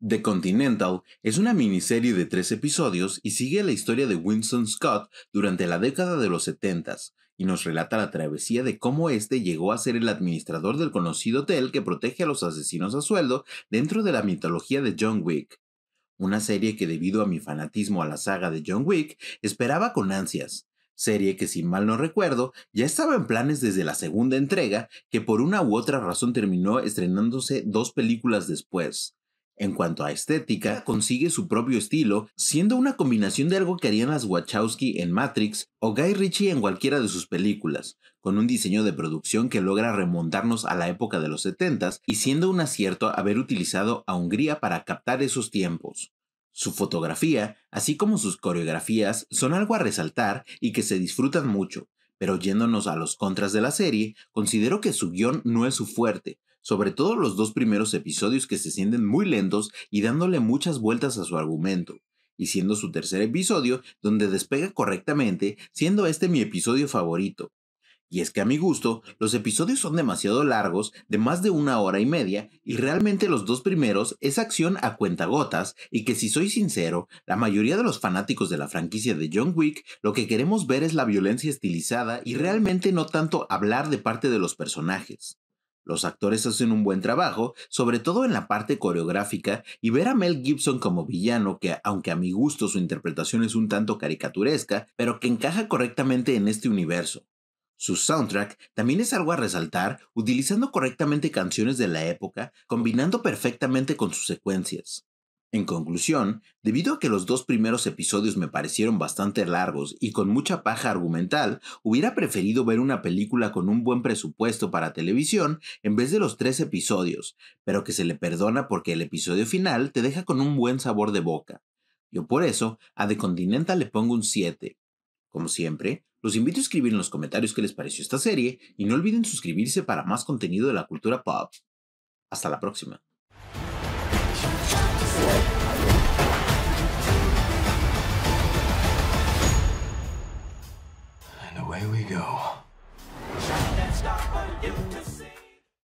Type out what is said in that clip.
The Continental es una miniserie de tres episodios y sigue la historia de Winston Scott durante la década de los 70 y nos relata la travesía de cómo éste llegó a ser el administrador del conocido hotel que protege a los asesinos a sueldo dentro de la mitología de John Wick. Una serie que debido a mi fanatismo a la saga de John Wick esperaba con ansias. Serie que si mal no recuerdo ya estaba en planes desde la segunda entrega que por una u otra razón terminó estrenándose dos películas después. En cuanto a estética, consigue su propio estilo, siendo una combinación de algo que harían las Wachowski en Matrix o Guy Ritchie en cualquiera de sus películas, con un diseño de producción que logra remontarnos a la época de los 70s y siendo un acierto haber utilizado a Hungría para captar esos tiempos. Su fotografía, así como sus coreografías, son algo a resaltar y que se disfrutan mucho, pero yéndonos a los contras de la serie, considero que su guión no es su fuerte, sobre todo los dos primeros episodios que se sienten muy lentos y dándole muchas vueltas a su argumento, y siendo su tercer episodio donde despega correctamente, siendo este mi episodio favorito. Y es que a mi gusto, los episodios son demasiado largos, de más de una hora y media, y realmente los dos primeros es acción a cuentagotas, y que si soy sincero, la mayoría de los fanáticos de la franquicia de John Wick lo que queremos ver es la violencia estilizada y realmente no tanto hablar de parte de los personajes. Los actores hacen un buen trabajo, sobre todo en la parte coreográfica, y ver a Mel Gibson como villano, que aunque a mi gusto su interpretación es un tanto caricaturesca, pero que encaja correctamente en este universo. Su soundtrack también es algo a resaltar, utilizando correctamente canciones de la época, combinando perfectamente con sus secuencias. En conclusión, debido a que los dos primeros episodios me parecieron bastante largos y con mucha paja argumental, hubiera preferido ver una película con un buen presupuesto para televisión en vez de los tres episodios, pero que se le perdona porque el episodio final te deja con un buen sabor de boca. Yo por eso a The Continental le pongo un 7. Como siempre, los invito a escribir en los comentarios qué les pareció esta serie y no olviden suscribirse para más contenido de la cultura pop. Hasta la próxima. And away we go.